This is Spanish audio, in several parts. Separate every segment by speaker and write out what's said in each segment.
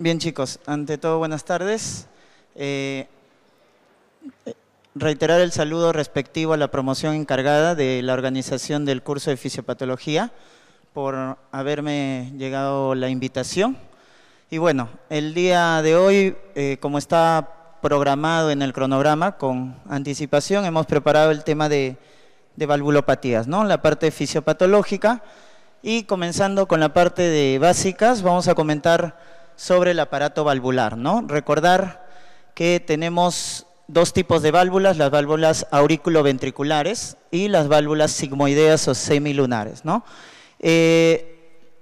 Speaker 1: Bien chicos, ante todo buenas tardes. Eh, reiterar el saludo respectivo a la promoción encargada de la organización del curso de fisiopatología por haberme llegado la invitación. Y bueno, el día de hoy, eh, como está programado en el cronograma con anticipación, hemos preparado el tema de, valvulopatías, ¿no? la parte fisiopatológica. Y comenzando con la parte de básicas, vamos a comentar sobre el aparato valvular. ¿no? Recordar que tenemos dos tipos de válvulas, las válvulas auriculoventriculares y las válvulas sigmoideas o semilunares. ¿no? Eh,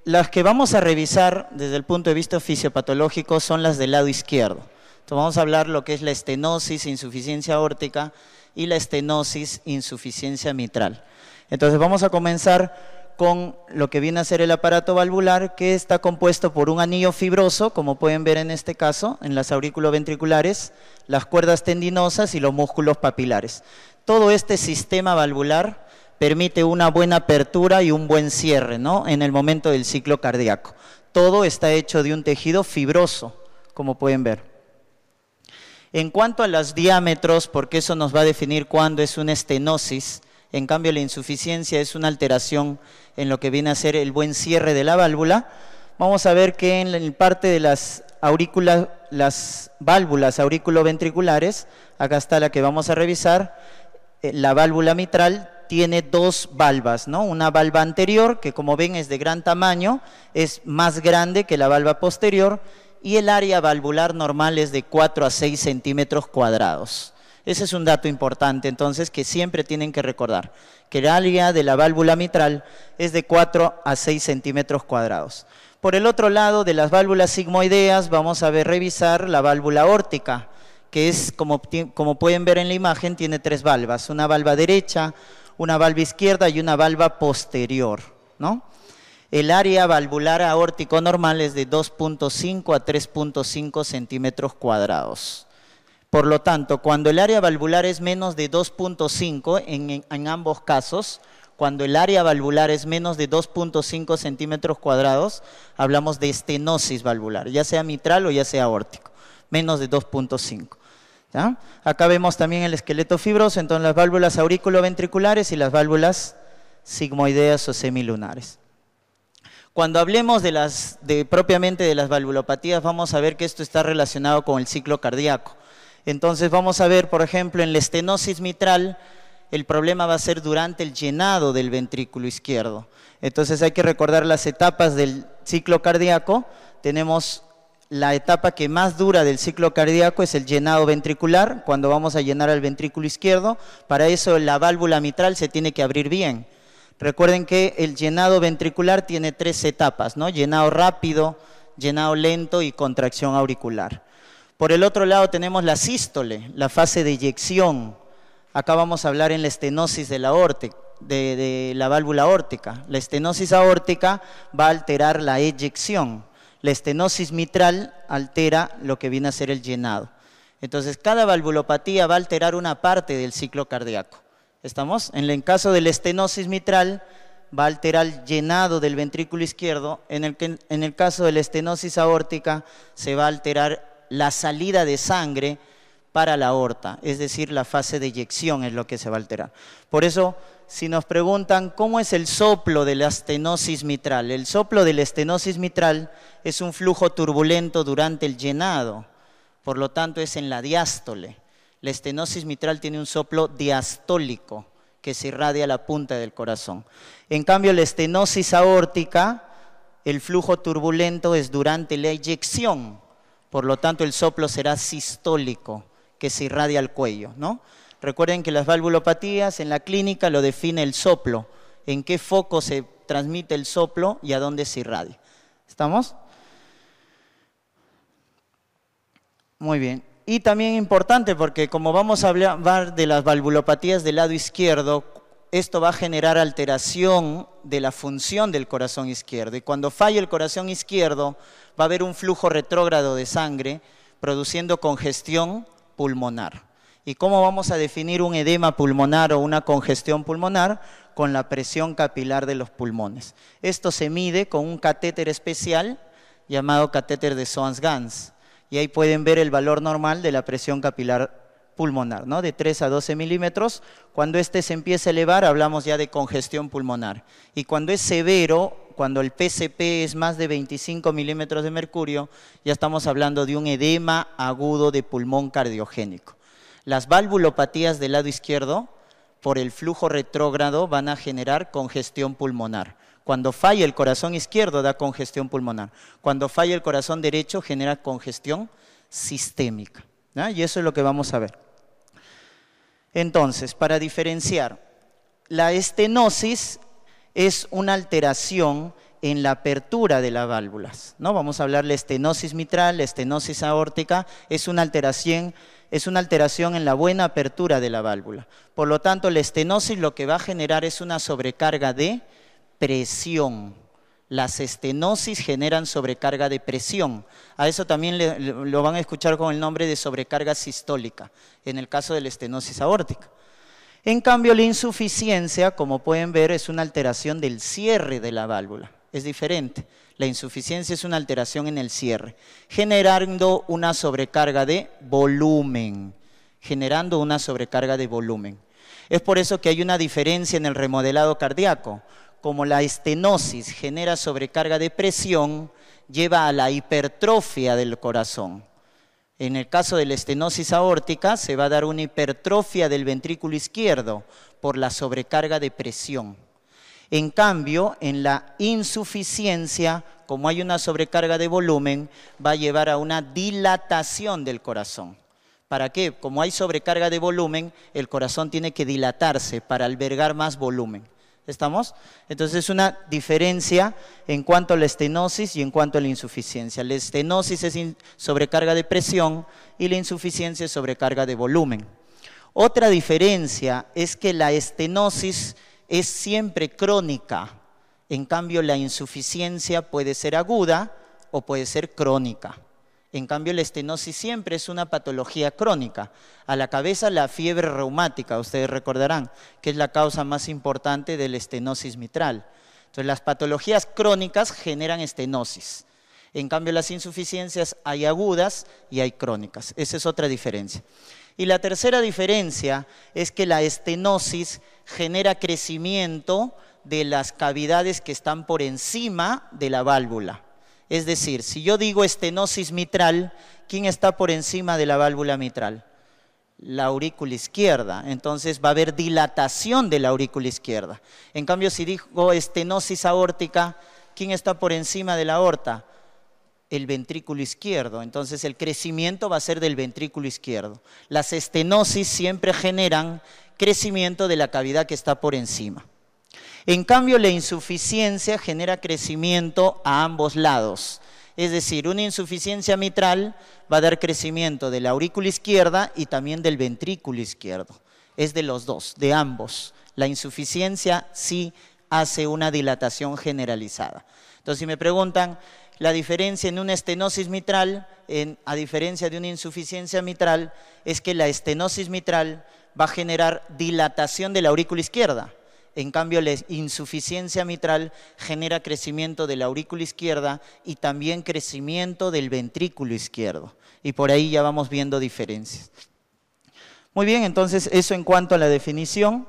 Speaker 1: las que vamos a revisar desde el punto de vista fisiopatológico son las del lado izquierdo. vamos a hablar lo que es la estenosis, insuficiencia aórtica y la estenosis, insuficiencia mitral. Entonces vamos a comenzar con lo que viene a ser el aparato valvular, que está compuesto por un anillo fibroso, como pueden ver en este caso, en las auriculoventriculares, las cuerdas tendinosas y los músculos papilares. Todo este sistema valvular permite una buena apertura y un buen cierre ¿no? en el momento del ciclo cardíaco. Todo está hecho de un tejido fibroso, como pueden ver. En cuanto a los diámetros, porque eso nos va a definir cuándo es una estenosis, en cambio, la insuficiencia es una alteración en lo que viene a ser el buen cierre de la válvula. Vamos a ver que en parte de las aurículas, las válvulas auriculoventriculares, acá está la que vamos a revisar, eh, la válvula mitral tiene dos valvas, ¿no? Una valva anterior, que como ven es de gran tamaño, es más grande que la valva posterior, y el área valvular normal es de 4 a 6 centímetros cuadrados. Ese es un dato importante, entonces, que siempre tienen que recordar, que el área de la válvula mitral es de 4 a 6 centímetros cuadrados. Por el otro lado de las válvulas sigmoideas vamos a ver, revisar la válvula órtica, que es, como, pueden ver en la imagen, tiene tres valvas, una valva derecha, una valva izquierda y una valva posterior, El área valvular aórtico normal es de 2.5 a 3.5 centímetros cuadrados. Por lo tanto, cuando el área valvular es menos de 2.5 en, ambos casos, cuando el área valvular es menos de 2.5 centímetros cuadrados, hablamos de estenosis valvular, ya sea mitral o ya sea aórtico, menos de 2.5. Acá vemos también el esqueleto fibroso, entonces las válvulas auriculoventriculares y las válvulas sigmoideas o semilunares. Cuando hablemos propiamente de las valvulopatías, vamos a ver que esto está relacionado con el ciclo cardíaco. Entonces vamos a ver, por ejemplo, en la estenosis mitral, el problema va a ser durante el llenado del ventrículo izquierdo. Entonces hay que recordar las etapas del ciclo cardíaco. Tenemos la etapa que más dura del ciclo cardíaco es el llenado ventricular, cuando vamos a llenar el ventrículo izquierdo. Para eso la válvula mitral se tiene que abrir bien. Recuerden que el llenado ventricular tiene tres etapas, ¿no? Llenado rápido, llenado lento y contracción auricular. Por el otro lado tenemos la sístole, la fase de eyección. Acá vamos a hablar en la estenosis de la, de, la válvula aórtica. La estenosis aórtica va a alterar la eyección. La estenosis mitral altera lo que viene a ser el llenado. Entonces, cada valvulopatía va a alterar una parte del ciclo cardíaco. ¿Estamos? En el caso de la estenosis mitral, va a alterar el llenado del ventrículo izquierdo. En el, en el caso de la estenosis aórtica, se va a alterar la salida de sangre para la aorta, es decir, la fase de eyección es lo que se va a alterar. Por eso, si nos preguntan cómo es el soplo de la estenosis mitral, el soplo de la estenosis mitral es un flujo turbulento durante el llenado, por lo tanto es en la diástole. La estenosis mitral tiene un soplo diastólico que se irradia a la punta del corazón. En cambio, la estenosis aórtica, el flujo turbulento es durante la eyección, por lo tanto, el soplo será sistólico, que se irradia al cuello, Recuerden que las valvulopatías en la clínica lo define el soplo, en qué foco se transmite el soplo y a dónde se irradia. ¿Estamos? Muy bien. Y también importante porque como vamos a hablar de las valvulopatías del lado izquierdo, esto va a generar alteración de la función del corazón izquierdo. Y cuando falla el corazón izquierdo, va a haber un flujo retrógrado de sangre produciendo congestión pulmonar. ¿Y cómo vamos a definir un edema pulmonar o una congestión pulmonar? Con la presión capilar de los pulmones. Esto se mide con un catéter especial llamado catéter de Soans-Gans. Y ahí pueden ver el valor normal de la presión capilar pulmonar, ¿no? de 3 a 12 milímetros. Cuando este se empieza a elevar, hablamos ya de congestión pulmonar. Y cuando es severo, cuando el PCP es más de 25 milímetros de mercurio, ya estamos hablando de un edema agudo de pulmón cardiogénico. Las valvulopatías del lado izquierdo, por el flujo retrógrado, van a generar congestión pulmonar. Cuando falla el corazón izquierdo, da congestión pulmonar. Cuando falla el corazón derecho, genera congestión sistémica. Y eso es lo que vamos a ver. Entonces, para diferenciar, la estenosis es una alteración en la apertura de las válvulas. ¿no? Vamos a hablar de estenosis mitral, la estenosis aórtica, es una, alteración, es una alteración en la buena apertura de la válvula. Por lo tanto, la estenosis lo que va a generar es una sobrecarga de presión las estenosis generan sobrecarga de presión. A eso también lo van a escuchar con el nombre de sobrecarga sistólica, en el caso de la estenosis aórtica. En cambio, la insuficiencia, como pueden ver, es una alteración del cierre de la válvula. Es diferente. La insuficiencia es una alteración en el cierre, generando una sobrecarga de volumen, generando una sobrecarga de volumen. Es por eso que hay una diferencia en el remodelado cardíaco como la estenosis genera sobrecarga de presión, lleva a la hipertrofia del corazón. En el caso de la estenosis aórtica se va a dar una hipertrofia del ventrículo izquierdo por la sobrecarga de presión. En cambio, en la insuficiencia, como hay una sobrecarga de volumen, va a llevar a una dilatación del corazón. ¿Para qué? Como hay sobrecarga de volumen, el corazón tiene que dilatarse para albergar más volumen. ¿Estamos? Entonces es una diferencia en cuanto a la estenosis y en cuanto a la insuficiencia. La estenosis es sobrecarga de presión y la insuficiencia es sobrecarga de volumen. Otra diferencia es que la estenosis es siempre crónica, en cambio la insuficiencia puede ser aguda o puede ser crónica. En cambio, la estenosis siempre es una patología crónica. A la cabeza la fiebre reumática, ustedes recordarán, que es la causa más importante de la estenosis mitral. Entonces, las patologías crónicas generan estenosis. En cambio, las insuficiencias hay agudas y hay crónicas. Esa es otra diferencia. Y la tercera diferencia es que la estenosis genera crecimiento de las cavidades que están por encima de la válvula. Es decir, si yo digo estenosis mitral, ¿quién está por encima de la válvula mitral? La aurícula izquierda. Entonces va a haber dilatación de la aurícula izquierda. En cambio, si digo estenosis aórtica, ¿quién está por encima de la aorta? el ventrículo izquierdo. Entonces el crecimiento va a ser del ventrículo izquierdo. Las estenosis siempre generan crecimiento de la cavidad que está por encima. En cambio, la insuficiencia genera crecimiento a ambos lados. Es decir, una insuficiencia mitral va a dar crecimiento de la aurícula izquierda y también del ventrículo izquierdo. Es de los dos, de ambos. La insuficiencia sí hace una dilatación generalizada. Entonces, si me preguntan la diferencia en una estenosis mitral, a diferencia de una insuficiencia mitral, es que la estenosis mitral va a generar dilatación de la aurícula izquierda en cambio, la insuficiencia mitral genera crecimiento de la aurícula izquierda y también crecimiento del ventrículo izquierdo. Y por ahí ya vamos viendo diferencias. Muy bien, entonces eso en cuanto a la definición.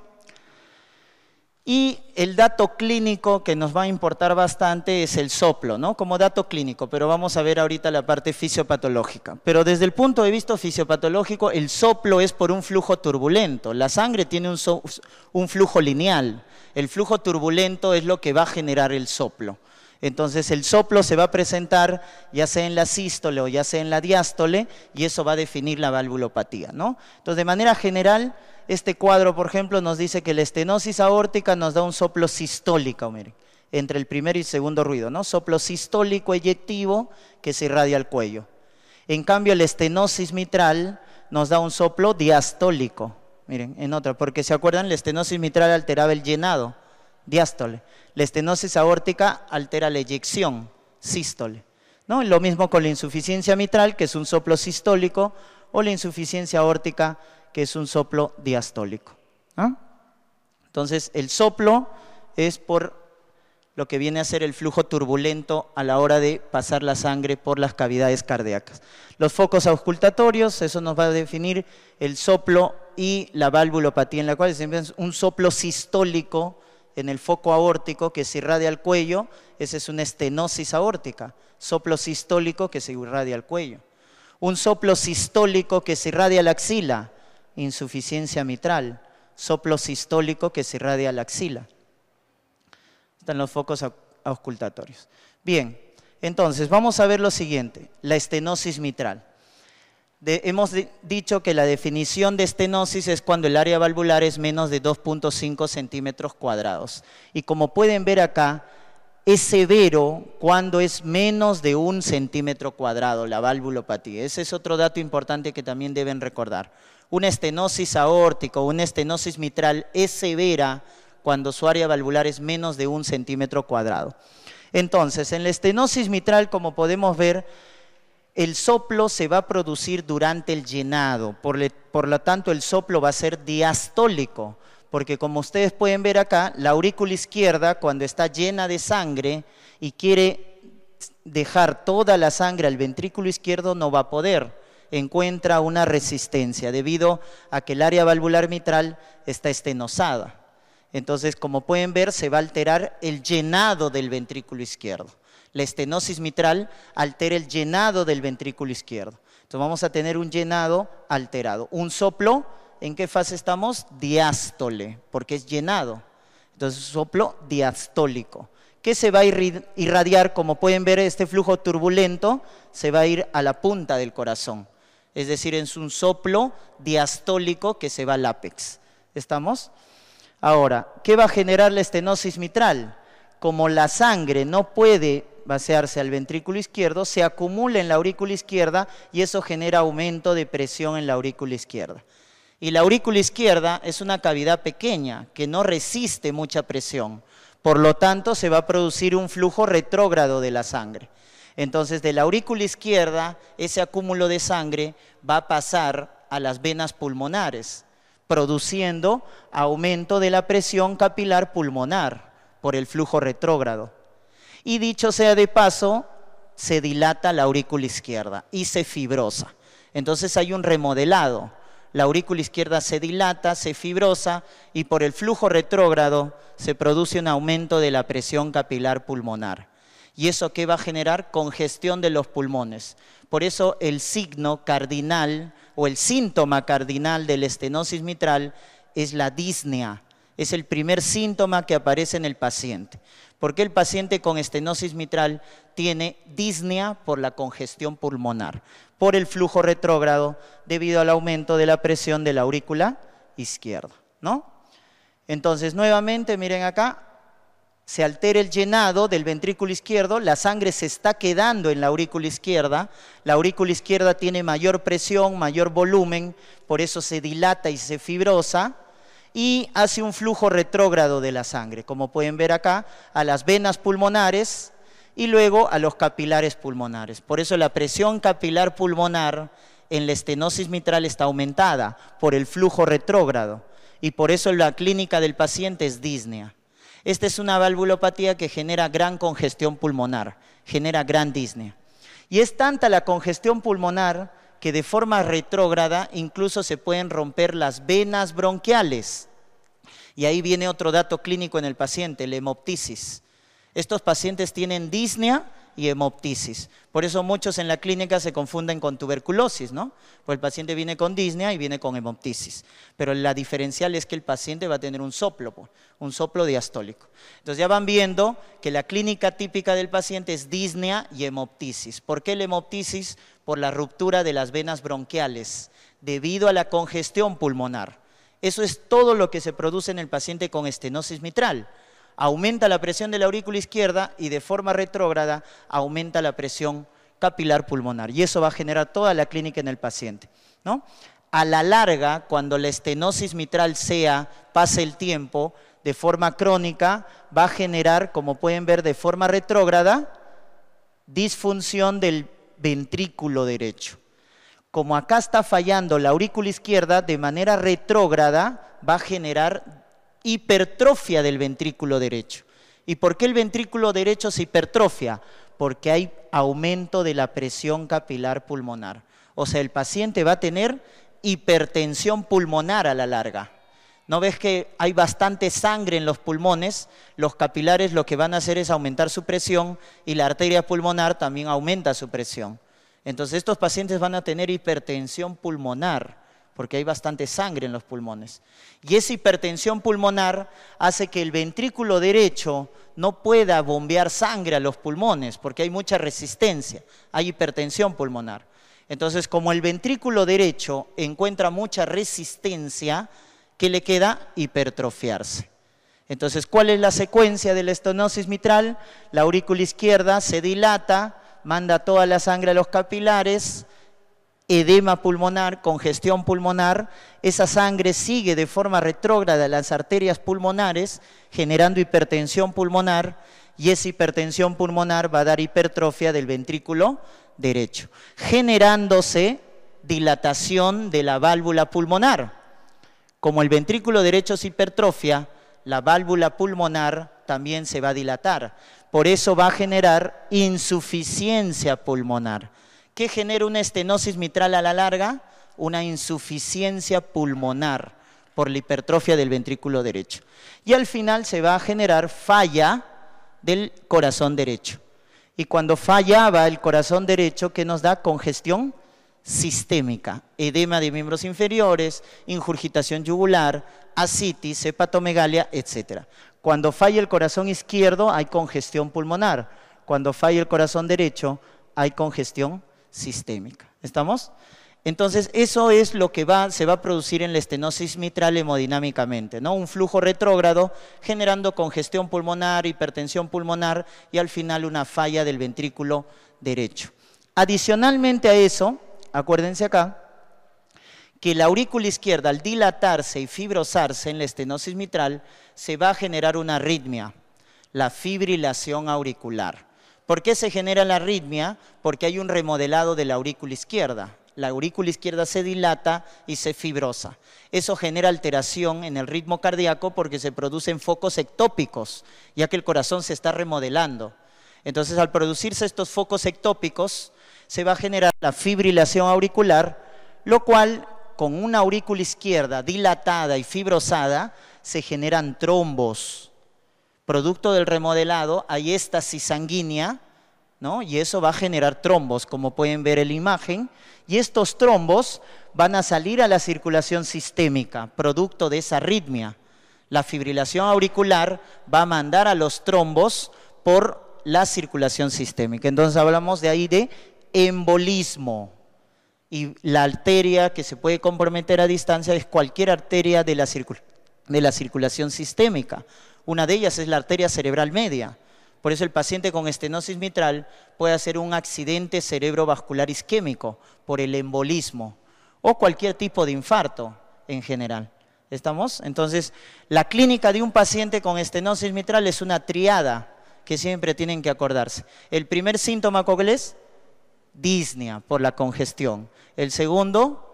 Speaker 1: Y el dato clínico que nos va a importar bastante es el soplo, ¿no? Como dato clínico, pero vamos a ver ahorita la parte fisiopatológica. Pero desde el punto de vista fisiopatológico, el soplo es por un flujo turbulento. La sangre tiene un, flujo lineal. El flujo turbulento es lo que va a generar el soplo. Entonces el soplo se va a presentar ya sea en la sístole o ya sea en la diástole y eso va a definir la valvulopatía, ¿no? Entonces de manera general este cuadro, por ejemplo, nos dice que la estenosis aórtica nos da un soplo sistólico, miren, entre el primer y segundo ruido, ¿no? Soplo sistólico eyectivo que se irradia al cuello. En cambio, la estenosis mitral nos da un soplo diastólico, miren, en otra, porque se acuerdan, la estenosis mitral alteraba el llenado, diástole. La estenosis aórtica altera la eyección, sístole. ¿No? Lo mismo con la insuficiencia mitral, que es un soplo sistólico, o la insuficiencia aórtica que es un soplo diastólico. Entonces, el soplo es por lo que viene a ser el flujo turbulento a la hora de pasar la sangre por las cavidades cardíacas. Los focos auscultatorios, eso nos va a definir el soplo y la valvulopatía, en la cual es un soplo sistólico en el foco aórtico que se irradia al cuello, esa es una estenosis aórtica, soplo sistólico que se irradia al cuello. Un soplo sistólico que se irradia a la axila, insuficiencia mitral, soplo sistólico que se irradia la axila. Están los focos auscultatorios. Bien, entonces vamos a ver lo siguiente, la estenosis mitral. hemos dicho que la definición de estenosis es cuando el área valvular es menos de 2.5 centímetros cuadrados. Y como pueden ver acá, es severo cuando es menos de un centímetro cuadrado la valvulopatía. Ese es otro dato importante que también deben recordar. Una estenosis aórtica o una estenosis mitral es severa cuando su área valvular es menos de un centímetro cuadrado. Entonces, en la estenosis mitral, como podemos ver, el soplo se va a producir durante el llenado, por, por lo tanto el soplo va a ser diastólico, porque como ustedes pueden ver acá, la aurícula izquierda cuando está llena de sangre y quiere dejar toda la sangre al ventrículo izquierdo no va a poder encuentra una resistencia debido a que el área valvular mitral está estenosada. Entonces, como pueden ver, se va a alterar el llenado del ventrículo izquierdo. La estenosis mitral altera el llenado del ventrículo izquierdo. Entonces vamos a tener un llenado alterado. Un soplo, ¿en qué fase estamos? Diástole, porque es llenado. Entonces, soplo diastólico, ¿Qué se va a irradiar, como pueden ver, este flujo turbulento se va a ir a la punta del corazón es decir, es un soplo diastólico que se va al ápex. ¿Estamos? Ahora, ¿qué va a generar la estenosis mitral? Como la sangre no puede vaciarse al ventrículo izquierdo, se acumula en la aurícula izquierda y eso genera aumento de presión en la aurícula izquierda. Y la aurícula izquierda es una cavidad pequeña que no resiste mucha presión. Por lo tanto, se va a producir un flujo retrógrado de la sangre. Entonces, de la aurícula izquierda, ese acúmulo de sangre va a pasar a las venas pulmonares, produciendo aumento de la presión capilar pulmonar por el flujo retrógrado. Y dicho sea de paso, se dilata la aurícula izquierda y se fibrosa. Entonces hay un remodelado. La aurícula izquierda se dilata, se fibrosa y por el flujo retrógrado se produce un aumento de la presión capilar pulmonar. ¿Y eso qué va a generar? Congestión de los pulmones. Por eso el signo cardinal o el síntoma cardinal de la estenosis mitral es la disnea. Es el primer síntoma que aparece en el paciente. Porque el paciente con estenosis mitral tiene disnea por la congestión pulmonar, por el flujo retrógrado debido al aumento de la presión de la aurícula izquierda, ¿no? Entonces, nuevamente, miren acá, se altera el llenado del ventrículo izquierdo, la sangre se está quedando en la aurícula izquierda, la aurícula izquierda tiene mayor presión, mayor volumen, por eso se dilata y se fibrosa y hace un flujo retrógrado de la sangre, como pueden ver acá, a las venas pulmonares y luego a los capilares pulmonares. Por eso la presión capilar pulmonar en la estenosis mitral está aumentada por el flujo retrógrado y por eso la clínica del paciente es disnea. Esta es una valvulopatía que genera gran congestión pulmonar, genera gran disnea. Y es tanta la congestión pulmonar que de forma retrógrada incluso se pueden romper las venas bronquiales. Y ahí viene otro dato clínico en el paciente, la hemoptisis. Estos pacientes tienen disnea y hemoptisis. Por eso muchos en la clínica se confunden con tuberculosis, ¿no? Pues el paciente viene con disnea y viene con hemoptisis. Pero la diferencial es que el paciente va a tener un soplo, pues, un soplo diastólico. Entonces ya van viendo que la clínica típica del paciente es disnea y hemoptisis. ¿Por qué la hemoptisis? Por la ruptura de las venas bronquiales debido a la congestión pulmonar. Eso es todo lo que se produce en el paciente con estenosis mitral aumenta la presión de la aurícula izquierda y de forma retrógrada aumenta la presión capilar pulmonar. Y eso va a generar toda la clínica en el paciente. ¿no? A la larga, cuando la estenosis mitral sea, pase el tiempo, de forma crónica, va a generar, como pueden ver, de forma retrógrada, disfunción del ventrículo derecho. Como acá está fallando la aurícula izquierda, de manera retrógrada va a generar hipertrofia del ventrículo derecho. ¿Y por qué el ventrículo derecho se hipertrofia? Porque hay aumento de la presión capilar pulmonar. O sea, el paciente va a tener hipertensión pulmonar a la larga. ¿No ves que hay bastante sangre en los pulmones? Los capilares lo que van a hacer es aumentar su presión y la arteria pulmonar también aumenta su presión. Entonces estos pacientes van a tener hipertensión pulmonar porque hay bastante sangre en los pulmones. Y esa hipertensión pulmonar hace que el ventrículo derecho no pueda bombear sangre a los pulmones, porque hay mucha resistencia, hay hipertensión pulmonar. Entonces, como el ventrículo derecho encuentra mucha resistencia, ¿qué le queda? Hipertrofiarse. Entonces, ¿cuál es la secuencia de la estenosis mitral? La aurícula izquierda se dilata, manda toda la sangre a los capilares, edema pulmonar, congestión pulmonar, esa sangre sigue de forma retrógrada a las arterias pulmonares, generando hipertensión pulmonar, y esa hipertensión pulmonar va a dar hipertrofia del ventrículo derecho, generándose dilatación de la válvula pulmonar. Como el ventrículo derecho se hipertrofia, la válvula pulmonar también se va a dilatar. Por eso va a generar insuficiencia pulmonar. ¿Qué genera una estenosis mitral a la larga? Una insuficiencia pulmonar por la hipertrofia del ventrículo derecho. Y al final se va a generar falla del corazón derecho. Y cuando fallaba el corazón derecho, ¿qué nos da? Congestión sistémica, edema de miembros inferiores, injurgitación yugular, asitis, hepatomegalia, etc. Cuando falla el corazón izquierdo hay congestión pulmonar, cuando falla el corazón derecho hay congestión sistémica. ¿Estamos? Entonces, eso es lo que se va a producir en la estenosis mitral hemodinámicamente, ¿no? Un flujo retrógrado generando congestión pulmonar, hipertensión pulmonar y al final una falla del ventrículo derecho. Adicionalmente a eso, acuérdense acá, que la aurícula izquierda al dilatarse y fibrosarse en la estenosis mitral se va a generar una arritmia, la fibrilación auricular. ¿Por qué se genera la arritmia? Porque hay un remodelado de la aurícula izquierda. La aurícula izquierda se dilata y se fibrosa. Eso genera alteración en el ritmo cardíaco porque se producen focos ectópicos, ya que el corazón se está remodelando. Entonces, al producirse estos focos ectópicos, se va a generar la fibrilación auricular, lo cual, con una aurícula izquierda dilatada y fibrosada, se generan trombos, Producto del remodelado hay éstasis sanguínea, ¿no? Y eso va a generar trombos, como pueden ver en la imagen. Y estos trombos van a salir a la circulación sistémica, producto de esa arritmia. La fibrilación auricular va a mandar a los trombos por la circulación sistémica. Entonces hablamos de ahí de embolismo. Y la arteria que se puede comprometer a distancia es cualquier arteria de la, de la circulación sistémica. Una de ellas es la arteria cerebral media. Por eso el paciente con estenosis mitral puede hacer un accidente cerebrovascular isquémico por el embolismo o cualquier tipo de infarto en general. ¿Estamos? Entonces, la clínica de un paciente con estenosis mitral es una triada que siempre tienen que acordarse. El primer síntoma, ¿cuál es? Disnea por la congestión. El segundo,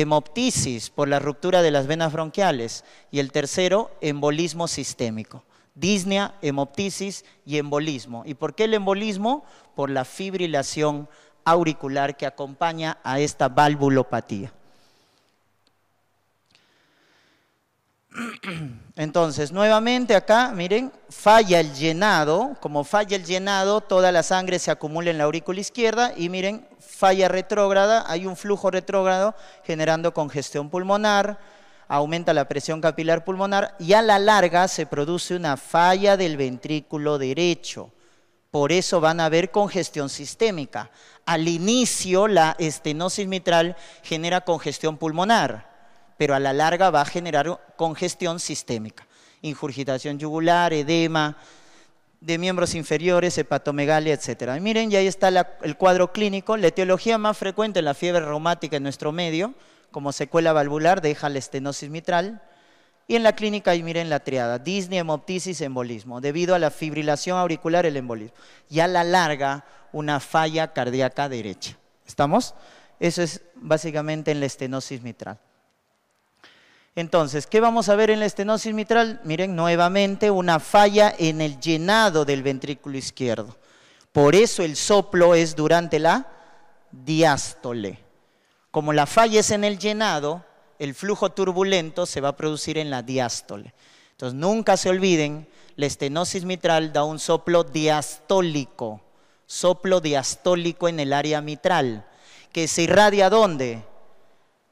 Speaker 1: hemoptisis por la ruptura de las venas bronquiales y el tercero, embolismo sistémico. Disnea, hemoptisis y embolismo. ¿Y por qué el embolismo? Por la fibrilación auricular que acompaña a esta valvulopatía. Entonces, nuevamente acá, miren, falla el llenado, como falla el llenado, toda la sangre se acumula en la aurícula izquierda y miren, falla retrógrada, hay un flujo retrógrado generando congestión pulmonar, aumenta la presión capilar pulmonar y a la larga se produce una falla del ventrículo derecho. Por eso van a haber congestión sistémica. Al inicio la estenosis mitral genera congestión pulmonar, pero a la larga va a generar congestión sistémica. Injurgitación yugular, edema, de miembros inferiores, hepatomegalia, etc. Miren, y ahí está el cuadro clínico. La etiología más frecuente en la fiebre reumática en nuestro medio, como secuela valvular, deja la estenosis mitral. Y en la clínica, y miren la triada, disney, hemoptisis, embolismo, debido a la fibrilación auricular, el embolismo. Y a la larga, una falla cardíaca derecha. ¿Estamos? Eso es básicamente en la estenosis mitral. Entonces, ¿qué vamos a ver en la estenosis mitral? Miren, nuevamente una falla en el llenado del ventrículo izquierdo. Por eso el soplo es durante la diástole. Como la falla es en el llenado, el flujo turbulento se va a producir en la diástole. Entonces, nunca se olviden, la estenosis mitral da un soplo diastólico, soplo diastólico en el área mitral, que se irradia ¿dónde?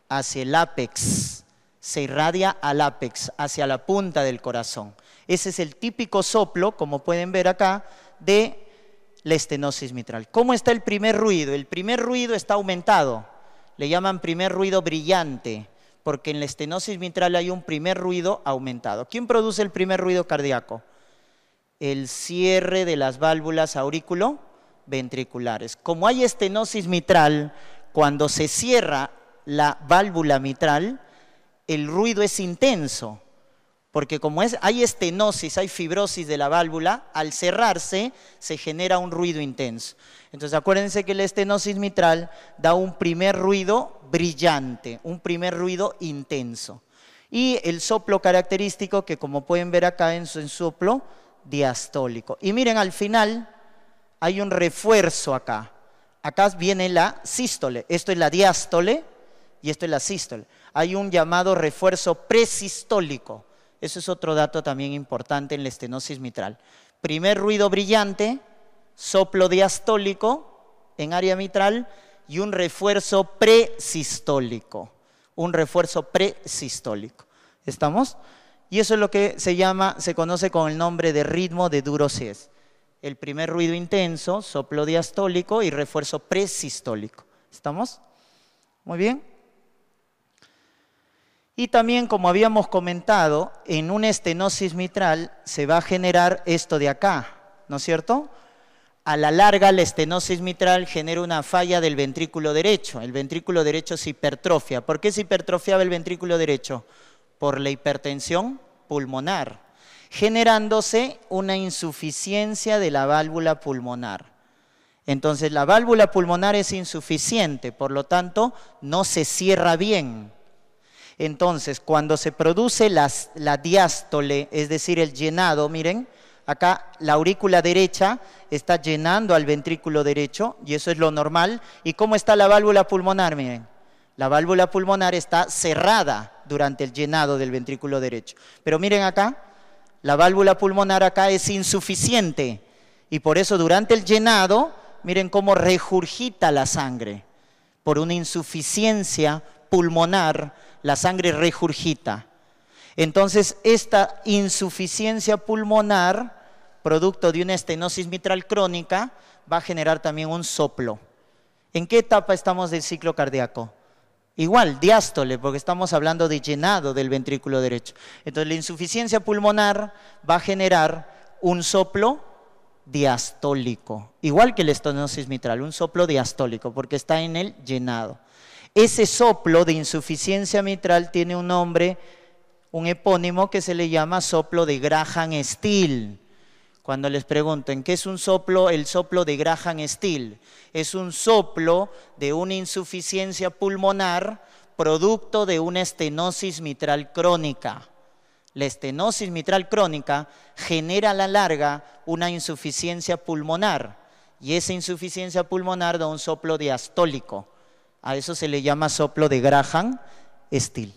Speaker 1: Hacia el ápex se irradia al ápex, hacia la punta del corazón. Ese es el típico soplo, como pueden ver acá, de la estenosis mitral. ¿Cómo está el primer ruido? El primer ruido está aumentado. Le llaman primer ruido brillante, porque en la estenosis mitral hay un primer ruido aumentado. ¿Quién produce el primer ruido cardíaco? El cierre de las válvulas ventriculares. Como hay estenosis mitral, cuando se cierra la válvula mitral, el ruido es intenso, porque como es, hay estenosis, hay fibrosis de la válvula, al cerrarse se genera un ruido intenso. Entonces acuérdense que la estenosis mitral da un primer ruido brillante, un primer ruido intenso. Y el soplo característico que como pueden ver acá en su soplo diastólico. Y miren, al final hay un refuerzo acá. Acá viene la sístole, esto es la diástole y esto es la sístole. Hay un llamado refuerzo presistólico. Eso es otro dato también importante en la estenosis mitral. Primer ruido brillante, soplo diastólico en área mitral y un refuerzo presistólico. Un refuerzo presistólico. ¿Estamos? Y eso es lo que se llama, se conoce con el nombre de ritmo de durosies. El primer ruido intenso, soplo diastólico y refuerzo presistólico. ¿Estamos? Muy bien. Y también, como habíamos comentado, en una estenosis mitral se va a generar esto de acá, ¿no es cierto? A la larga, la estenosis mitral genera una falla del ventrículo derecho. El ventrículo derecho se hipertrofia. ¿Por qué se hipertrofiaba el ventrículo derecho? Por la hipertensión pulmonar, generándose una insuficiencia de la válvula pulmonar. Entonces, la válvula pulmonar es insuficiente, por lo tanto, no se cierra bien entonces, cuando se produce la diástole, es decir, el llenado, miren, acá la aurícula derecha está llenando al ventrículo derecho, y eso es lo normal. ¿Y cómo está la válvula pulmonar? Miren, la válvula pulmonar está cerrada durante el llenado del ventrículo derecho. Pero miren acá, la válvula pulmonar acá es insuficiente, y por eso durante el llenado, miren cómo regurgita la sangre por una insuficiencia pulmonar la sangre regurgita. Entonces, esta insuficiencia pulmonar, producto de una estenosis mitral crónica, va a generar también un soplo. ¿En qué etapa estamos del ciclo cardíaco? Igual, diástole, porque estamos hablando de llenado del ventrículo derecho. Entonces, la insuficiencia pulmonar va a generar un soplo diastólico, igual que la estenosis mitral, un soplo diastólico, porque está en el llenado. Ese soplo de insuficiencia mitral tiene un nombre, un epónimo que se le llama soplo de graham steel Cuando les pregunten qué es un soplo, el soplo de graham steel es un soplo de una insuficiencia pulmonar producto de una estenosis mitral crónica. La estenosis mitral crónica genera a la larga una insuficiencia pulmonar y esa insuficiencia pulmonar da un soplo diastólico. A eso se le llama soplo de graham estil.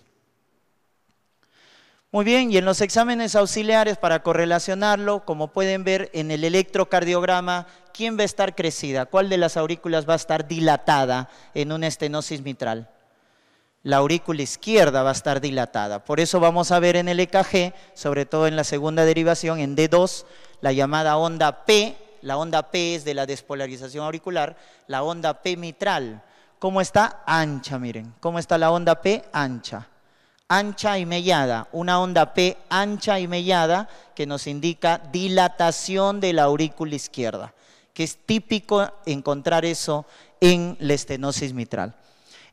Speaker 1: Muy bien, y en los exámenes auxiliares para correlacionarlo, como pueden ver en el electrocardiograma, ¿quién va a estar crecida? ¿Cuál de las aurículas va a estar dilatada en una estenosis mitral? La aurícula izquierda va a estar dilatada. Por eso vamos a ver en el EKG, sobre todo en la segunda derivación, en D2, la llamada onda P. La onda P es de la despolarización auricular, la onda P mitral cómo está ancha, miren, cómo está la onda P ancha. Ancha y mellada, una onda P ancha y mellada que nos indica dilatación de la aurícula izquierda, que es típico encontrar eso en la estenosis mitral.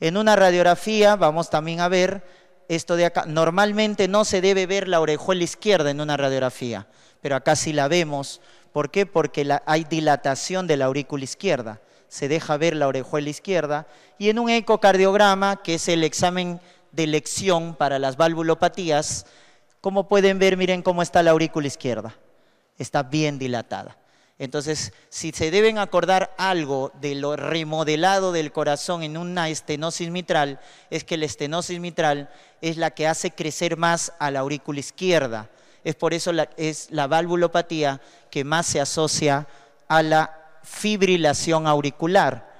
Speaker 1: En una radiografía vamos también a ver esto de acá. Normalmente no se debe ver la orejuela izquierda en una radiografía, pero acá sí la vemos. ¿Por qué? Porque hay dilatación de la aurícula izquierda se deja ver la orejuela izquierda, y en un ecocardiograma, que es el examen de elección para las valvulopatías, como pueden ver, miren cómo está la aurícula izquierda, está bien dilatada. Entonces, si se deben acordar algo de lo remodelado del corazón en una estenosis mitral, es que la estenosis mitral es la que hace crecer más a la aurícula izquierda. Es por eso la, es la valvulopatía que más se asocia a la fibrilación auricular.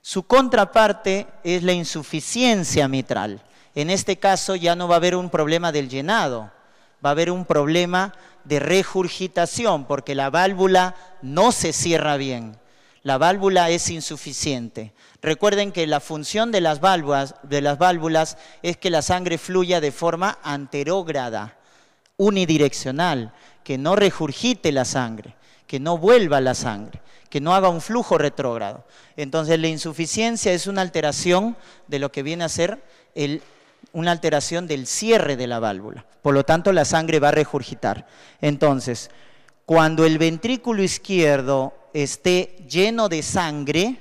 Speaker 1: Su contraparte es la insuficiencia mitral. En este caso ya no va a haber un problema del llenado, va a haber un problema de regurgitación porque la válvula no se cierra bien. La válvula es insuficiente. Recuerden que la función de las válvulas, es que la sangre fluya de forma anterógrada, unidireccional, que no regurgite la sangre que no vuelva la sangre, que no haga un flujo retrógrado. Entonces la insuficiencia es una alteración de lo que viene a ser una alteración del cierre de la válvula. Por lo tanto, la sangre va a regurgitar. Entonces, cuando el ventrículo izquierdo esté lleno de sangre,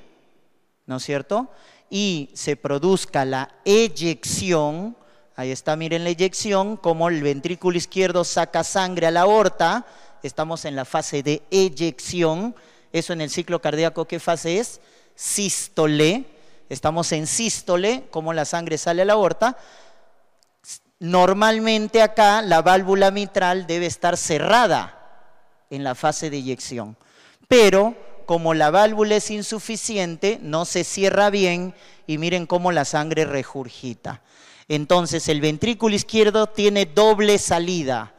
Speaker 1: ¿no es cierto? Y se produzca la eyección, ahí está, miren la eyección, como el ventrículo izquierdo saca sangre a la aorta, estamos en la fase de eyección. Eso en el ciclo cardíaco, ¿qué fase es? Sístole. Estamos en sístole, como la sangre sale a la aorta. Normalmente acá la válvula mitral debe estar cerrada en la fase de eyección. Pero como la válvula es insuficiente, no se cierra bien y miren cómo la sangre regurgita. Entonces el ventrículo izquierdo tiene doble salida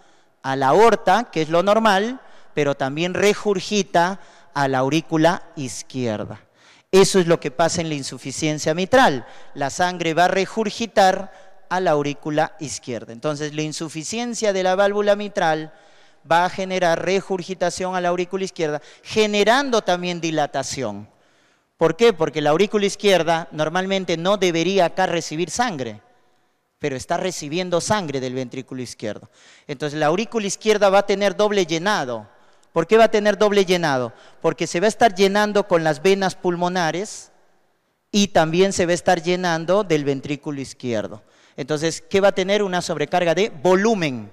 Speaker 1: a la aorta, que es lo normal, pero también regurgita a la aurícula izquierda. Eso es lo que pasa en la insuficiencia mitral. La sangre va a regurgitar a la aurícula izquierda. Entonces, la insuficiencia de la válvula mitral va a generar regurgitación a la aurícula izquierda, generando también dilatación. ¿Por qué? Porque la aurícula izquierda normalmente no debería acá recibir sangre pero está recibiendo sangre del ventrículo izquierdo. Entonces la aurícula izquierda va a tener doble llenado. ¿Por qué va a tener doble llenado? Porque se va a estar llenando con las venas pulmonares y también se va a estar llenando del ventrículo izquierdo. Entonces, ¿qué va a tener? Una sobrecarga de volumen.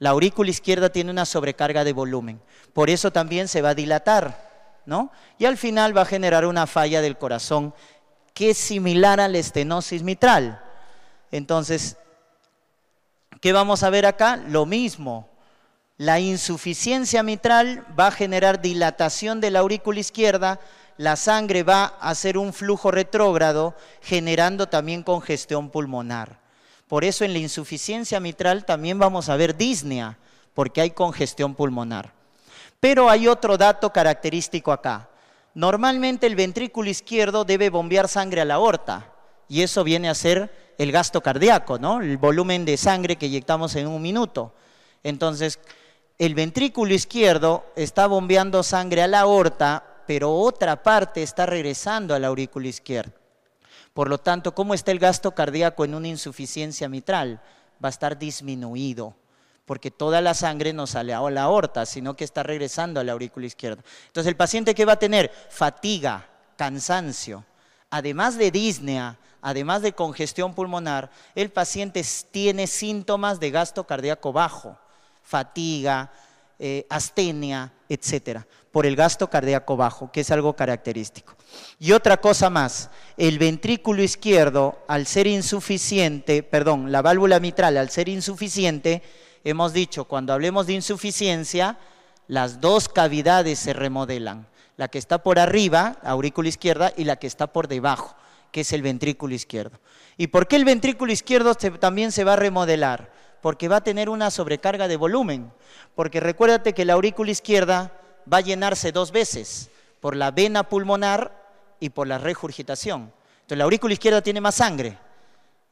Speaker 1: La aurícula izquierda tiene una sobrecarga de volumen. Por eso también se va a dilatar, ¿no? Y al final va a generar una falla del corazón que es similar a la estenosis mitral. Entonces, ¿qué vamos a ver acá? Lo mismo. La insuficiencia mitral va a generar dilatación de la aurícula izquierda, la sangre va a hacer un flujo retrógrado, generando también congestión pulmonar. Por eso en la insuficiencia mitral también vamos a ver disnea, porque hay congestión pulmonar. Pero hay otro dato característico acá. Normalmente el ventrículo izquierdo debe bombear sangre a la aorta, y eso viene a ser el gasto cardíaco, ¿no? El volumen de sangre que inyectamos en un minuto. Entonces, el ventrículo izquierdo está bombeando sangre a la aorta, pero otra parte está regresando al aurículo izquierdo. Por lo tanto, ¿cómo está el gasto cardíaco en una insuficiencia mitral? Va a estar disminuido, porque toda la sangre no sale a la aorta, sino que está regresando al aurículo izquierdo. Entonces, el paciente que va a tener fatiga, cansancio, además de disnea, además de congestión pulmonar, el paciente tiene síntomas de gasto cardíaco bajo, fatiga, eh, astenia, etcétera, por el gasto cardíaco bajo, que es algo característico. Y otra cosa más, el ventrículo izquierdo, al ser insuficiente, perdón, la válvula mitral, al ser insuficiente, hemos dicho, cuando hablemos de insuficiencia, las dos cavidades se remodelan, la que está por arriba, aurícula izquierda, y la que está por debajo que es el ventrículo izquierdo. ¿Y por qué el ventrículo izquierdo también se va a remodelar? Porque va a tener una sobrecarga de volumen. Porque recuérdate que la aurícula izquierda va a llenarse dos veces, por la vena pulmonar y por la regurgitación. Entonces la aurícula izquierda tiene más sangre.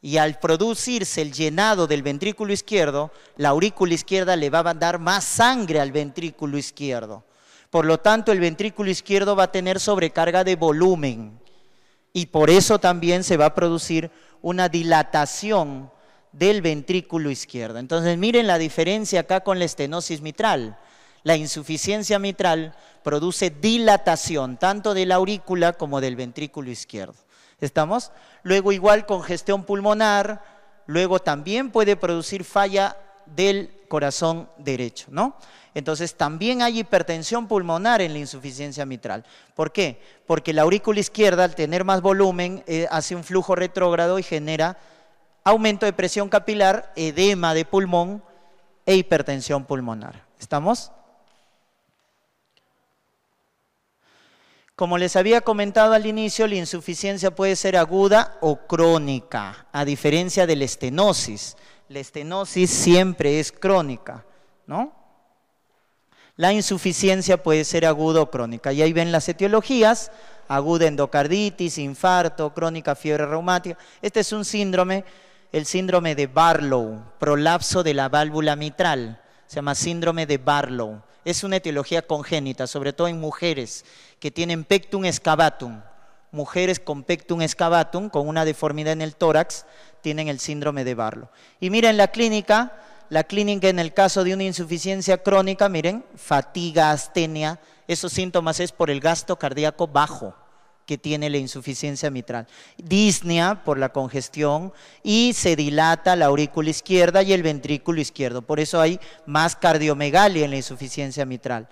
Speaker 1: Y al producirse el llenado del ventrículo izquierdo, la aurícula izquierda le va a dar más sangre al ventrículo izquierdo. Por lo tanto, el ventrículo izquierdo va a tener sobrecarga de volumen y por eso también se va a producir una dilatación del ventrículo izquierdo. Entonces miren la diferencia acá con la estenosis mitral. La insuficiencia mitral produce dilatación tanto de la aurícula como del ventrículo izquierdo. ¿Estamos? Luego igual congestión pulmonar, luego también puede producir falla del corazón derecho, ¿no? Entonces también hay hipertensión pulmonar en la insuficiencia mitral. ¿Por qué? Porque la aurícula izquierda al tener más volumen eh, hace un flujo retrógrado y genera aumento de presión capilar, edema de pulmón e hipertensión pulmonar. ¿Estamos? Como les había comentado al inicio, la insuficiencia puede ser aguda o crónica, a diferencia de la estenosis. La estenosis siempre es crónica, ¿no? La insuficiencia puede ser aguda o crónica. Y ahí ven las etiologías, aguda endocarditis, infarto, crónica fiebre reumática. Este es un síndrome, el síndrome de Barlow, prolapso de la válvula mitral. Se llama síndrome de Barlow. Es una etiología congénita, sobre todo en mujeres que tienen pectum excavatum. Mujeres con pectum excavatum, con una deformidad en el tórax, tienen el síndrome de Barlow. Y mira, en la clínica la clínica en el caso de una insuficiencia crónica, miren, fatiga, astenia, esos síntomas es por el gasto cardíaco bajo que tiene la insuficiencia mitral. Disnea por la congestión y se dilata la aurícula izquierda y el ventrículo izquierdo. Por eso hay más cardiomegalia en la insuficiencia mitral.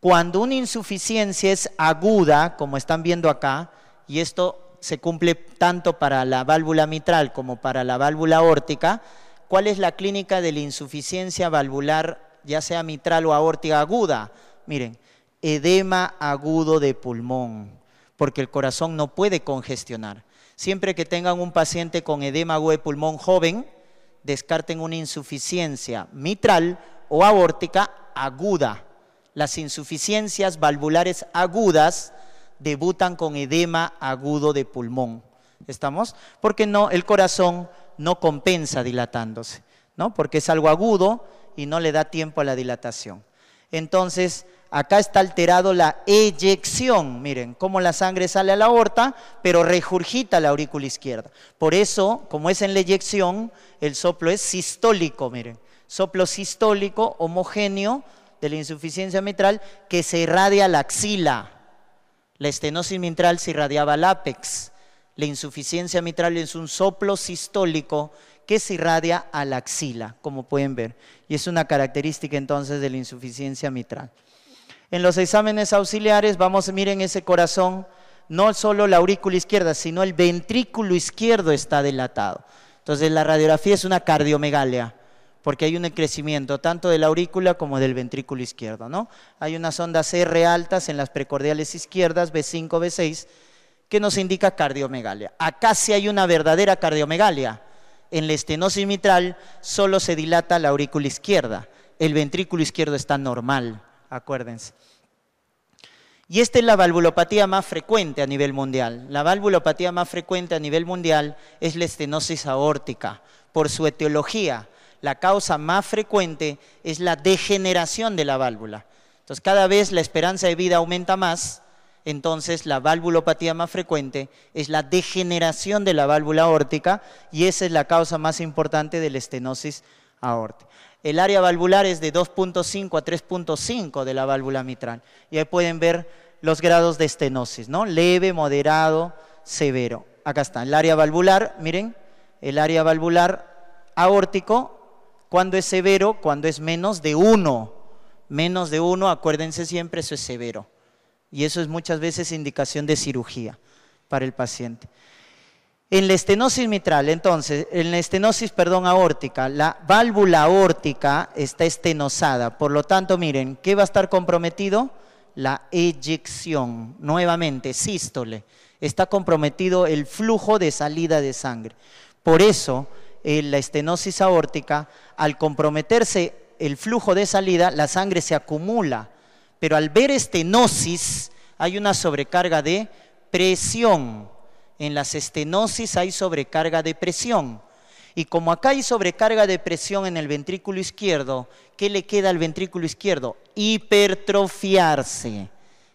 Speaker 1: Cuando una insuficiencia es aguda, como están viendo acá, y esto se cumple tanto para la válvula mitral como para la válvula órtica, ¿Cuál es la clínica de la insuficiencia valvular, ya sea mitral o aórtica aguda? Miren, edema agudo de pulmón, porque el corazón no puede congestionar. Siempre que tengan un paciente con edema agudo de pulmón joven, descarten una insuficiencia mitral o aórtica aguda. Las insuficiencias valvulares agudas debutan con edema agudo de pulmón. ¿Estamos? Porque no, el corazón no compensa dilatándose, ¿no? Porque es algo agudo y no le da tiempo a la dilatación. Entonces, acá está alterado la eyección. Miren, cómo la sangre sale a la aorta, pero regurgita la aurícula izquierda. Por eso, como es en la eyección, el soplo es sistólico, miren. Soplo sistólico homogéneo de la insuficiencia mitral que se irradia la axila. La estenosis mitral se irradiaba al ápex. La insuficiencia mitral es un soplo sistólico que se irradia a la axila, como pueden ver. Y es una característica entonces de la insuficiencia mitral. En los exámenes auxiliares vamos, a miren ese corazón, no solo la aurícula izquierda, sino el ventrículo izquierdo está dilatado. Entonces la radiografía es una cardiomegalia, porque hay un crecimiento tanto de la aurícula como del ventrículo izquierdo, ¿no? Hay unas ondas R altas en las precordiales izquierdas, B5, B6, ¿Qué nos indica cardiomegalia. Acá sí hay una verdadera cardiomegalia. En la estenosis mitral solo se dilata la aurícula izquierda. El ventrículo izquierdo está normal, acuérdense. Y esta es la valvulopatía más frecuente a nivel mundial. La valvulopatía más frecuente a nivel mundial es la estenosis aórtica. Por su etiología, la causa más frecuente es la degeneración de la válvula. Entonces, cada vez la esperanza de vida aumenta más entonces la valvulopatía más frecuente es la degeneración de la válvula aórtica y esa es la causa más importante de la estenosis aórtica. El área valvular es de 2.5 a 3.5 de la válvula mitral. Y ahí pueden ver los grados de estenosis, ¿no? Leve, moderado, severo. Acá está, el área valvular, miren, el área valvular aórtico, cuando es severo, cuando es menos de 1. Menos de 1, acuérdense siempre, eso es severo y eso es muchas veces indicación de cirugía para el paciente. En la estenosis mitral, entonces, en la estenosis, perdón, aórtica, la válvula aórtica está estenosada. Por lo tanto, miren, ¿qué va a estar comprometido? La eyección, nuevamente, sístole. Está comprometido el flujo de salida de sangre. Por eso, en eh, la estenosis aórtica, al comprometerse el flujo de salida, la sangre se acumula pero al ver estenosis hay una sobrecarga de presión. En las estenosis hay sobrecarga de presión. Y como acá hay sobrecarga de presión en el ventrículo izquierdo, ¿qué le queda al ventrículo izquierdo? Hipertrofiarse.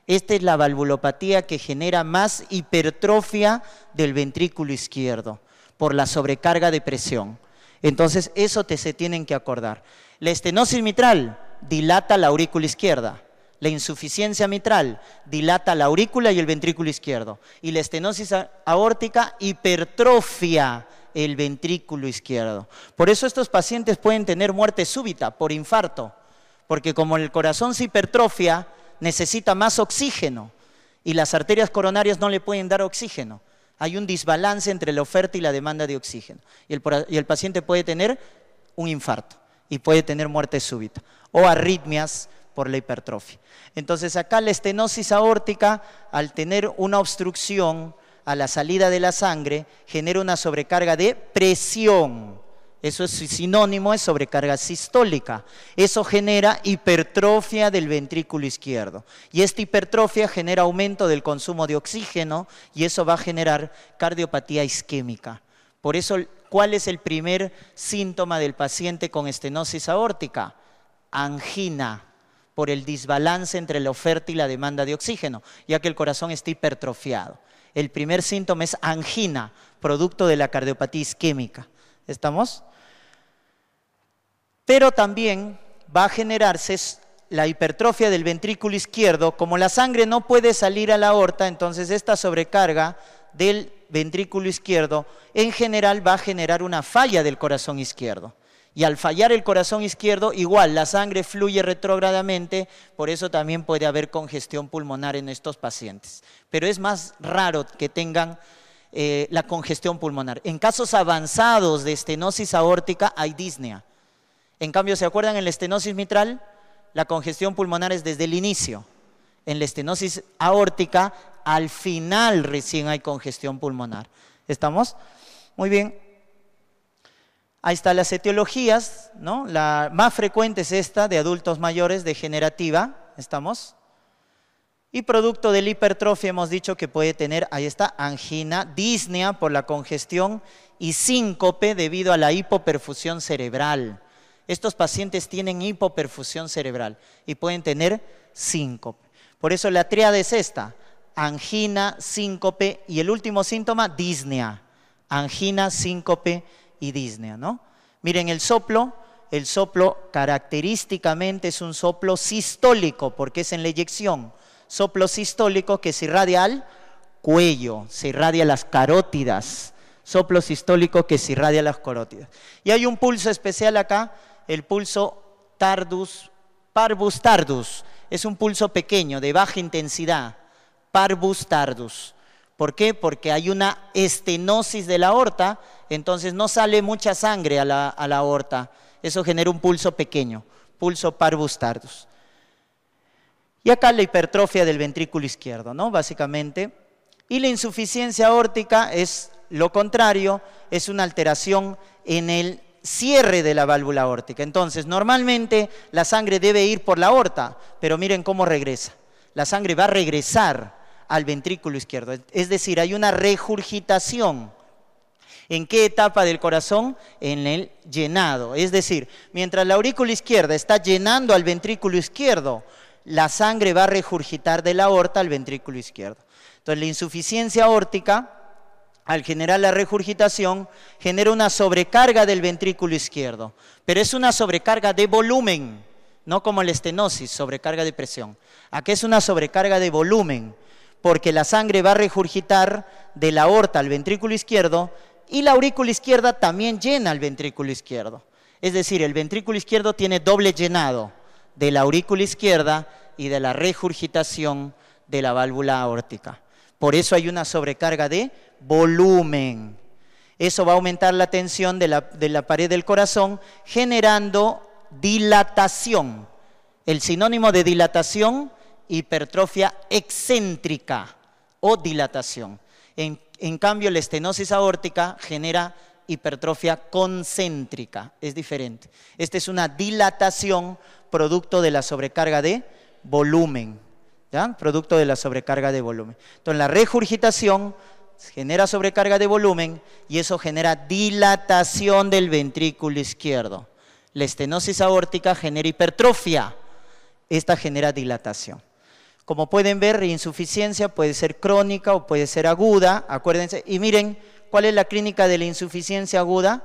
Speaker 1: Esta es la valvulopatía que genera más hipertrofia del ventrículo izquierdo por la sobrecarga de presión. Entonces, eso te se tienen que acordar. La estenosis mitral dilata la aurícula izquierda la insuficiencia mitral dilata la aurícula y el ventrículo izquierdo. Y la estenosis aórtica hipertrofia el ventrículo izquierdo. Por eso estos pacientes pueden tener muerte súbita por infarto, porque como el corazón se hipertrofia, necesita más oxígeno y las arterias coronarias no le pueden dar oxígeno. Hay un desbalance entre la oferta y la demanda de oxígeno. Y el, y el paciente puede tener un infarto y puede tener muerte súbita o arritmias por la hipertrofia. Entonces acá la estenosis aórtica, al tener una obstrucción a la salida de la sangre, genera una sobrecarga de presión. Eso es sinónimo de sobrecarga sistólica. Eso genera hipertrofia del ventrículo izquierdo. Y esta hipertrofia genera aumento del consumo de oxígeno y eso va a generar cardiopatía isquémica. Por eso, ¿cuál es el primer síntoma del paciente con estenosis aórtica? Angina por el desbalance entre la oferta y la demanda de oxígeno, ya que el corazón está hipertrofiado. El primer síntoma es angina, producto de la cardiopatía isquémica. ¿Estamos? Pero también va a generarse la hipertrofia del ventrículo izquierdo. Como la sangre no puede salir a la aorta, entonces esta sobrecarga del ventrículo izquierdo en general va a generar una falla del corazón izquierdo. Y al fallar el corazón izquierdo, igual la sangre fluye retrógradamente, por eso también puede haber congestión pulmonar en estos pacientes. Pero es más raro que tengan eh, la congestión pulmonar. En casos avanzados de estenosis aórtica hay disnea. En cambio, ¿se acuerdan en la estenosis mitral? La congestión pulmonar es desde el inicio. En la estenosis aórtica, al final recién hay congestión pulmonar. ¿Estamos? Muy bien. Ahí están las etiologías, ¿no? La más frecuente es esta de adultos mayores degenerativa, ¿estamos? Y producto de la hipertrofia hemos dicho que puede tener, ahí está, angina, disnea por la congestión y síncope debido a la hipoperfusión cerebral. Estos pacientes tienen hipoperfusión cerebral y pueden tener síncope. Por eso la triada es esta, angina, síncope y el último síntoma, disnea. Angina, síncope y Disney, ¿no? Miren, el soplo, el soplo característicamente es un soplo sistólico, porque es en la eyección. Soplo sistólico que se irradia al cuello, se irradia las carótidas. Soplo sistólico que se irradia las carótidas. Y hay un pulso especial acá, el pulso tardus, parvus tardus. Es un pulso pequeño, de baja intensidad. Parvus tardus. ¿Por qué? Porque hay una estenosis de la aorta, entonces no sale mucha sangre a la, aorta. Eso genera un pulso pequeño, pulso parvus tardus. Y acá la hipertrofia del ventrículo izquierdo, ¿no? Básicamente. Y la insuficiencia aórtica es lo contrario, es una alteración en el cierre de la válvula aórtica. Entonces, normalmente la sangre debe ir por la aorta, pero miren cómo regresa. La sangre va a regresar al ventrículo izquierdo. Es decir, hay una regurgitación. ¿En qué etapa del corazón? En el llenado. Es decir, mientras la aurícula izquierda está llenando al ventrículo izquierdo, la sangre va a regurgitar de la aorta al ventrículo izquierdo. Entonces, la insuficiencia aórtica, al generar la regurgitación, genera una sobrecarga del ventrículo izquierdo, pero es una sobrecarga de volumen, no como la estenosis, sobrecarga de presión. Aquí es una sobrecarga de volumen porque la sangre va a regurgitar de la aorta al ventrículo izquierdo y la aurícula izquierda también llena el ventrículo izquierdo. Es decir, el ventrículo izquierdo tiene doble llenado de la aurícula izquierda y de la regurgitación de la válvula aórtica. Por eso hay una sobrecarga de volumen. Eso va a aumentar la tensión de la, de la pared del corazón generando dilatación. El sinónimo de dilatación hipertrofia excéntrica o dilatación. En, cambio, la estenosis aórtica genera hipertrofia concéntrica, es diferente. Esta es una dilatación producto de la sobrecarga de volumen, producto de la sobrecarga de volumen. Entonces, la regurgitación genera sobrecarga de volumen y eso genera dilatación del ventrículo izquierdo. La estenosis aórtica genera hipertrofia, esta genera dilatación. Como pueden ver, la insuficiencia puede ser crónica o puede ser aguda, acuérdense. Y miren, ¿cuál es la clínica de la insuficiencia aguda?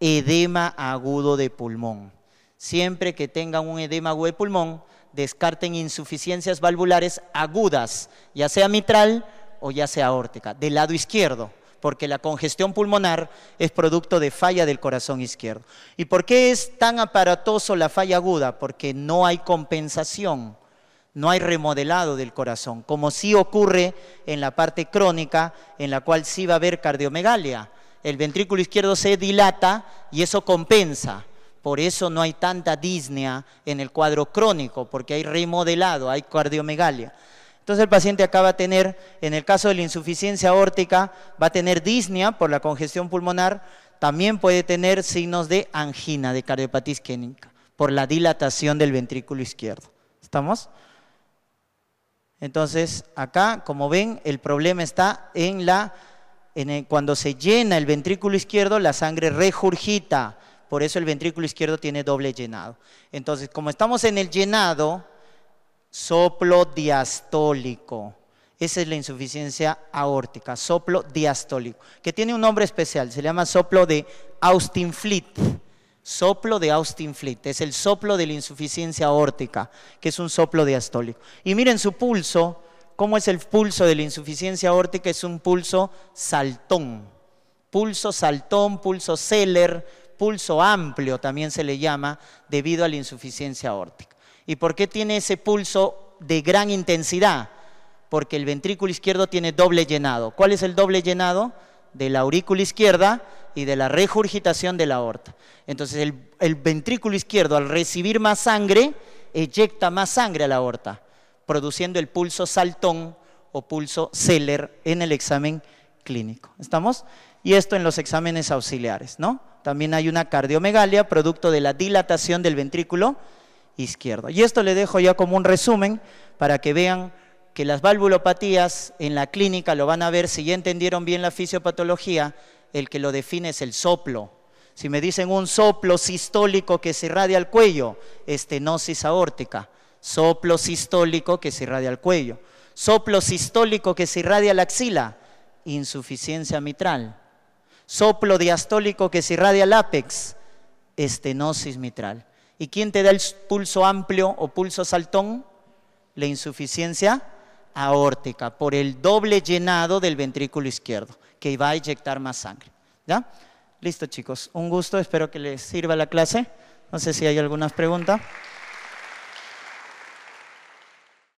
Speaker 1: Edema agudo de pulmón. Siempre que tengan un edema agudo de pulmón, descarten insuficiencias valvulares agudas, ya sea mitral o ya sea aórtica, del lado izquierdo, porque la congestión pulmonar es producto de falla del corazón izquierdo. ¿Y por qué es tan aparatoso la falla aguda? Porque no hay compensación no hay remodelado del corazón, como sí ocurre en la parte crónica, en la cual sí va a haber cardiomegalia. El ventrículo izquierdo se dilata y eso compensa. Por eso no hay tanta disnea en el cuadro crónico, porque hay remodelado, hay cardiomegalia. Entonces el paciente acaba de a tener, en el caso de la insuficiencia aórtica, va a tener disnea por la congestión pulmonar, también puede tener signos de angina, de cardiopatía isquénica, por la dilatación del ventrículo izquierdo. ¿Estamos? Entonces, acá, como ven, el problema está en la cuando se llena el ventrículo izquierdo, la sangre regurgita. Por eso el ventrículo izquierdo tiene doble llenado. Entonces, como estamos en el llenado, soplo diastólico. Esa es la insuficiencia aórtica, soplo diastólico, que tiene un nombre especial, se llama soplo de Austin Fleet. Soplo de Austin Fleet, es el soplo de la insuficiencia aórtica, que es un soplo diastólico. Y miren su pulso, cómo es el pulso de la insuficiencia aórtica, es un pulso saltón. Pulso saltón, pulso Seller, pulso amplio también se le llama debido a la insuficiencia aórtica. ¿Y por qué tiene ese pulso de gran intensidad? Porque el ventrículo izquierdo tiene doble llenado. ¿Cuál es el doble llenado? De la aurícula izquierda y de la regurgitación de la aorta. Entonces el, ventrículo izquierdo al recibir más sangre, eyecta más sangre a la aorta, produciendo el pulso saltón o pulso Seller en el examen clínico. ¿Estamos? Y esto en los exámenes auxiliares, ¿no? También hay una cardiomegalia, producto de la dilatación del ventrículo izquierdo. Y esto le dejo ya como un resumen para que vean que las valvulopatías en la clínica lo van a ver si ya entendieron bien la fisiopatología, el que lo define es el soplo. Si me dicen un soplo sistólico que se irradia al cuello, estenosis aórtica. Soplo sistólico que se irradia al cuello. Soplo sistólico que se irradia a la axila, insuficiencia mitral. Soplo diastólico que se irradia al ápex, estenosis mitral. ¿Y quién te da el pulso amplio o pulso saltón? La insuficiencia aórtica por el doble llenado del ventrículo izquierdo que va a inyectar más sangre. ¿Ya? Listo, chicos. Un gusto. Espero que les sirva la clase. No sé si hay algunas preguntas.